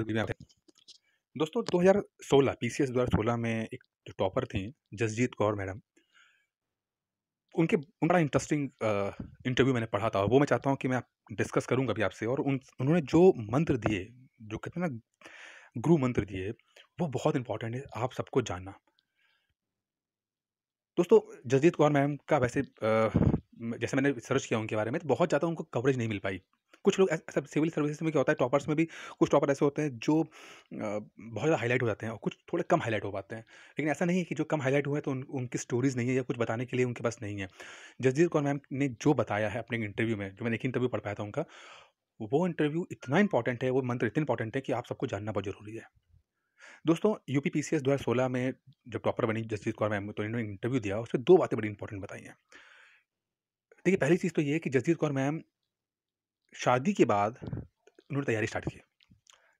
तस्वीर में आप दोस्तों 2016 पीसीएस 2016 में एक जो टॉपर थी जसजीत कौर मैडम उनके बड़ा इंटरेस्टिंग इंटरव्यू मैंने पढ़ा था वो मैं चाहता हूँ कि मैं आप डिस्कस करूँगा अभी आपसे और उन उन्होंने जो मंत्र दिए जो कितना ना गुरु मंत्र दिए वो बहुत इंपॉर्टेंट है आप सबको जानना दोस्तों जसजीत कौर मैम का वैसे आ, जैसे मैंने सर्च किया उनके बारे में तो बहुत ज़्यादा उनको कवरेज नहीं मिल पाई कुछ लोग सब सिविल सर्विसेज में क्या होता है टॉपर्स में भी कुछ टॉपर ऐसे होते हैं जो बहुत ज़्यादा हाईलाइट हो जाते हैं और कुछ थोड़े कम हाईलाइट हो पाते हैं लेकिन ऐसा नहीं है कि जो कम हाईलाइट हुए हैं तो उन, उनकी स्टोरीज़ नहीं है या कुछ बताने के लिए उनके पास नहीं है जसजीत कौर मैम ने जो बताया है अपने इंटरव्यू में जो मैंने एक इंटरव्यू पढ़ पाया था उनका वो इंटरव्यू इतना इंपॉर्टेंट है वो मंत्र इतना इंपॉर्टेंट है कि आप सबको जानना बहुत ज़रूरी है दोस्तों U P P C S दो हज़ार सोलह में जब टॉपर बनी जसजीत कौर मैम तो इन्होंने इंटरव्यू दिया उसमें दो बातें बड़ी इंपॉर्टेंट बताई हैं देखिए पहली चीज़ तो ये है कि जसजीत कौर मैम शादी के बाद उन्होंने तैयारी स्टार्ट की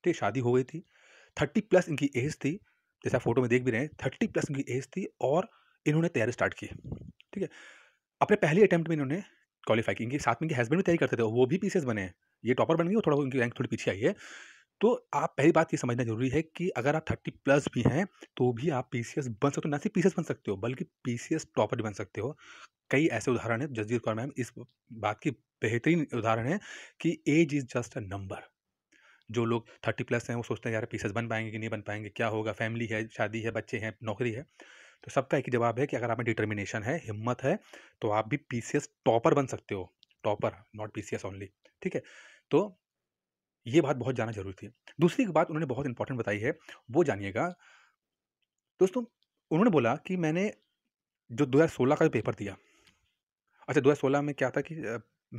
ठीक शादी हो गई थी थर्टी प्लस इनकी एज थी जैसा फोटो में देख भी रहे हैं थर्टी प्लस इनकी एज थी और इन्होंने तैयारी स्टार्ट की ठीक है अपने पहले अटैम्प्ट में इन्होंने क्वालिफाई की इनके साथ में इनके हस्बैंड भी तैयारी करते थे वो भी पीसेस बने हैं ये टॉपर बन गई और थोड़ा उनकी रैंक थोड़ी पीछे आई है तो आप पहली बात ये समझना जरूरी है कि अगर आप थर्टी प्लस भी हैं तो भी आप पी बन सकते हो ना सिर्फ पी बन सकते हो बल्कि पी टॉपर भी बन सकते हो कई ऐसे उदाहरण हैं जसजीत कौर मैम इस बात की बेहतरीन उदाहरण है कि age is just a number जो लोग थर्टी प्लस हैं वो सोचते हैं यार पीसेस बन पाएंगे कि नहीं बन पाएंगे क्या होगा फैमिली है शादी है बच्चे हैं नौकरी है तो सबका एक ही जवाब है कि अगर आप में डिटर्मिनेशन है हिम्मत है तो आप भी पी टॉपर बन सकते हो टॉपर नॉट पी ओनली ठीक है तो ये बात बहुत जाना जरूरी थी दूसरी एक बात उन्होंने बहुत इंपॉर्टेंट बताई है वो जानिएगा दोस्तों उन्होंने बोला कि मैंने जो 2016 का पेपर दिया अच्छा 2016 में क्या था कि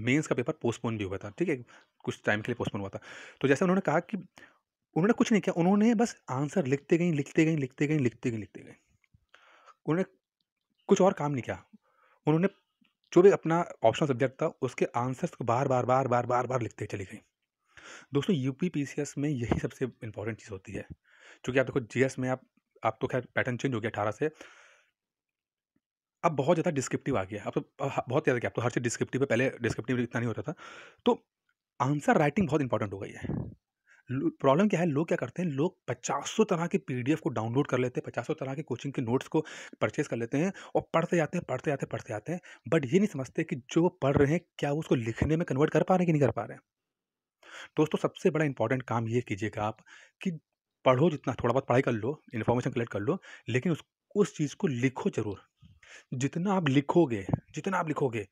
मेंस का पेपर पोस्टपोन भी हुआ था ठीक है कुछ टाइम के लिए पोस्टपोन हुआ था तो जैसे उन्होंने कहा कि उन्होंने कुछ नहीं किया उन्होंने बस आंसर लिखते गई लिखते गई लिखते गई लिखते गई लिखते गई उन्होंने कुछ और काम नहीं किया उन्होंने जो भी अपना ऑप्शनल सब्जेक्ट था उसके आंसर्स को बार बार बार बार बार बार लिखते चली गई दोस्तों यू पी सी एस में यही सबसे इंपॉर्टेंट चीज़ होती है क्योंकि आप देखो जी में आप आप तो खैर पैटर्न चेंज हो गया अठारह से अब बहुत ज़्यादा डिस्क्रिप्टिव आ गया अब तो बहुत ज़्यादा गया अब तो हर चीज़ डिस्क्रिप्टिव है पहले डिस्क्रिप्टिव इतना नहीं होता था तो आंसर राइटिंग बहुत इंपॉर्टेंट हो गई है प्रॉब्लम क्या है लोग क्या करते हैं लोग पचासों तरह के पीडीएफ को डाउनलोड कर लेते हैं पचासों तरह के कोचिंग के नोट्स को परचेज कर लेते हैं और पढ़ते जाते हैं पढ़ते जाते हैं पढ़ते जाते हैं बट ये नहीं समझते कि जो पढ़ रहे हैं क्या वो उसको लिखने में कन्वर्ट कर पा रहे हैं कि नहीं कर पा रहे हैं दोस्तों सबसे बड़ा इंपॉर्टेंट काम ये कीजिएगा आप कि पढ़ो जितना थोड़ा बहुत पढ़ाई कर लो इन्फॉर्मेशन कलेक्ट कर लो लेकिन उस उस चीज़ को लिखो ज़रूर जितना आप लिखोगे जितना आप लिखोगे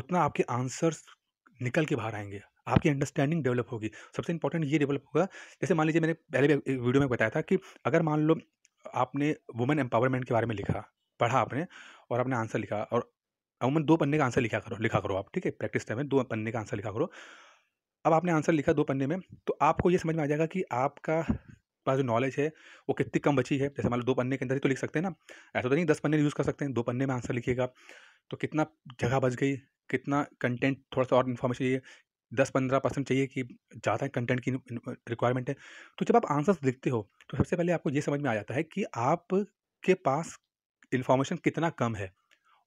उतना आपके आंसर्स निकल के बाहर आएंगे आपकी अंडरस्टैंडिंग डेवलप होगी सबसे इंपॉर्टेंट ये डेवलप होगा जैसे मान लीजिए मैंने पहले भी एक वीडियो में बताया था कि अगर मान लो आपने वुमेन एम्पावरमेंट के बारे में लिखा पढ़ा आपने और आपने आंसर लिखा और अमूमन दो पन्ने का आंसर लिखा करो लिखा करो आप ठीक है प्रैक्टिस टाइम में दो पन्ने का आंसर लिखा करो अब आपने आंसर लिखा दो पन्ने में तो आपको ये समझ में आ जाएगा कि आपका पास जो नॉलेज है वो कितनी कम बची है जैसे मान लो दो पन्ने के अंदर ही तो लिख सकते हैं ना ऐसा तो नहीं दस पन्ने यूज़ कर सकते हैं दो पन्ने में आंसर लिखिएगा तो कितना जगह बच गई कितना कंटेंट थोड़ा सा और इन्फॉर्मेशन चाहिए दस पंद्रह परसेंट चाहिए कि ज़्यादा कंटेंट की रिक्वायरमेंट है तो जब आप आंसर्स लिखते हो तो सबसे पहले आपको ये समझ में आ जाता है कि आपके पास इन्फॉर्मेशन कितना कम है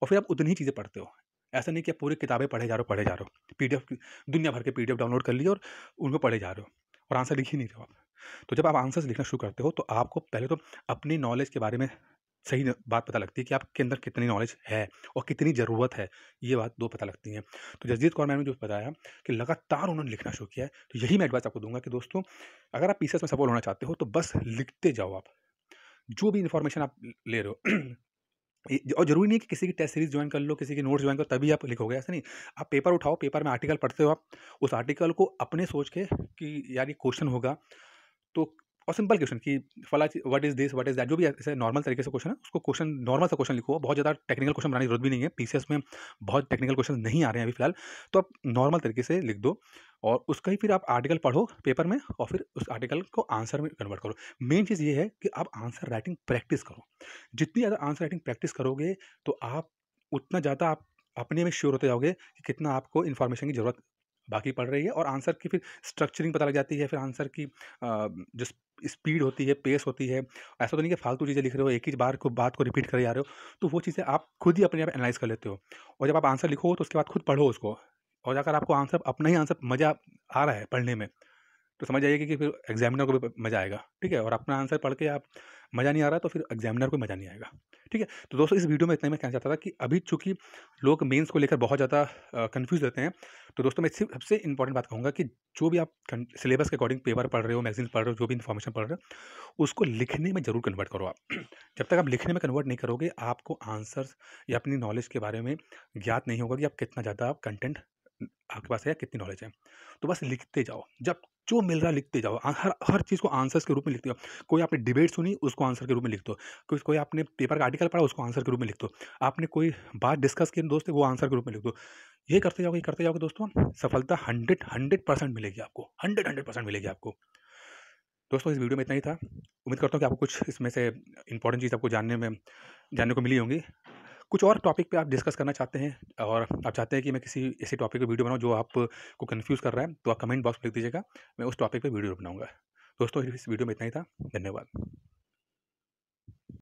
और फिर आप उतनी ही चीज़ें पढ़ते हो ऐसा नहीं कि आप पूरी किताबें पढ़े जा रहे हो पढ़े जा रहे हो पी दुनिया भर के पी डाउनलोड कर लिए और उनको पढ़े जा रहे हो और आंसर लिख ही नहीं रहे हो आप तो जब आप आंसर्स लिखना शुरू करते हो तो आपको पहले तो अपनी नॉलेज के बारे में सही बात पता लगती है कि आपके अंदर कितनी नॉलेज है और कितनी ज़रूरत है ये बात दो पता लगती है तो जसजीत कौर मैम ने जो बताया कि लगातार उन्होंने लिखना शुरू किया है तो यही मैं एडवाइस आपको दूंगा कि दोस्तों अगर आप एस में सफल होना चाहते हो तो बस लिखते जाओ आप जो भी इन्फॉर्मेशन आप ले रहे हो और जरूरी नहीं कि किसी की टेस्ट सीरीज ज्वाइन कर लो किसी की नोट्स ज्वाइन करो तभी आप लिखोगे ऐसा नहीं आप पेपर उठाओ पेपर में आर्टिकल पढ़ते हो आप उस आर्टिकल को अपने सोच के कि यार ये क्वेश्चन होगा तो और सिंपल क्वेश्चन कि फला what is this what is that जो भी ऐसे नॉर्मल तरीके से क्वेश्चन है उसको क्वेश्चन नॉर्मल सा क्वेश्चन लिखो बहुत ज़्यादा टेक्निकल क्वेश्चन बनाने की जरूरत भी नहीं है पीसीएस में बहुत टेक्निकल क्वेश्चन नहीं आ रहे हैं अभी फिलहाल तो आप नॉर्मल तरीके से लिख दो और उसका ही फिर आप आर्टिकल पढ़ो पेपर में और फिर उस आर्टिकल को आंसर में कन्वर्ट करो मेन चीज़ ये है कि आप आंसर राइटिंग प्रैक्टिस करो जितनी ज़्यादा आंसर राइटिंग प्रैक्टिस करोगे तो आप उतना ज़्यादा आप अपने में श्योर होते जाओगे कि कितना आपको इन्फॉर्मेशन की ज़रूरत बाकी पड़ रही है और आंसर की फिर स्ट्रक्चरिंग पता लग जाती है फिर आंसर की जिस स्पीड होती है पेस होती है ऐसा तो नहीं कि फालतू चीज़ें लिख रहे हो एक ही बार को बात को रिपीट कर जा रहे हो तो वो चीज़ें आप खुद ही अपने आप एनालाइज कर लेते हो और जब आप आंसर लिखो तो उसके बाद खुद पढ़ो उसको और अगर आपको आंसर अपना ही आंसर मज़ा आ रहा है पढ़ने में तो समझ आइए कि फिर एग्जामिनर को भी मज़ा आएगा ठीक है और अपना आंसर पढ़ के आप मज़ा नहीं आ रहा तो फिर एग्जामिनर को मज़ा नहीं आएगा ठीक है तो दोस्तों इस वीडियो में इतना मैं कहना चाहता था कि अभी चूँकि लोग मेंस को लेकर बहुत ज़्यादा कंफ्यूज रहते हैं तो दोस्तों मैं सबसे इंपॉर्टेंट बात कहूँगा कि जो भी आप सिलेबस के अकॉर्डिंग पेपर पढ़ रहे हो मैगजीन पढ़ रहे हो जो भी इन्फॉर्मेशन पढ़ रहे हो उसको लिखने में ज़रूर कन्वर्ट करो आप जब तक आप लिखने में कन्वर्ट नहीं करोगे आपको आंसर्स या अपनी नॉलेज के बारे में ज्ञात नहीं होगा कि आप कितना ज़्यादा आप कंटेंट आपके पास है कितनी नॉलेज है तो बस लिखते जाओ जब जो मिल रहा है लिखते जाओ हर हर चीज़ को आंसर्स के रूप में लिखते हो कोई आपने डिबेट सुनी उसको आंसर के रूप में लिख दो कोई कोई आपने पेपर का आर्टिकल पढ़ा उसको आंसर के रूप में लिख दो आपने कोई बात डिस्कस की दोस्त वो आंसर के रूप में लिख दो ये करते जाओगे करते जाओगे दोस्तों सफलता हंड्रेड हंड्रेड परसेंट मिलेगी आपको हंड्रेड हंड्रेड परसेंट मिलेगी आपको दोस्तों इस वीडियो में इतना ही था उम्मीद करता हूँ कि आपको कुछ इसमें से इंपॉर्टेंट चीज़ आपको जानने में जानने को मिली होंगी कुछ और टॉपिक पे आप डिस्कस करना चाहते हैं और आप चाहते हैं कि मैं किसी ऐसे टॉपिक पे वीडियो बनाऊँ जो आपको कन्फ्यूज़ कर रहा है तो आप कमेंट बॉक्स में लिख दीजिएगा मैं उस टॉपिक पर वीडियो बनाऊंगा दोस्तों इस वीडियो में इतना ही था धन्यवाद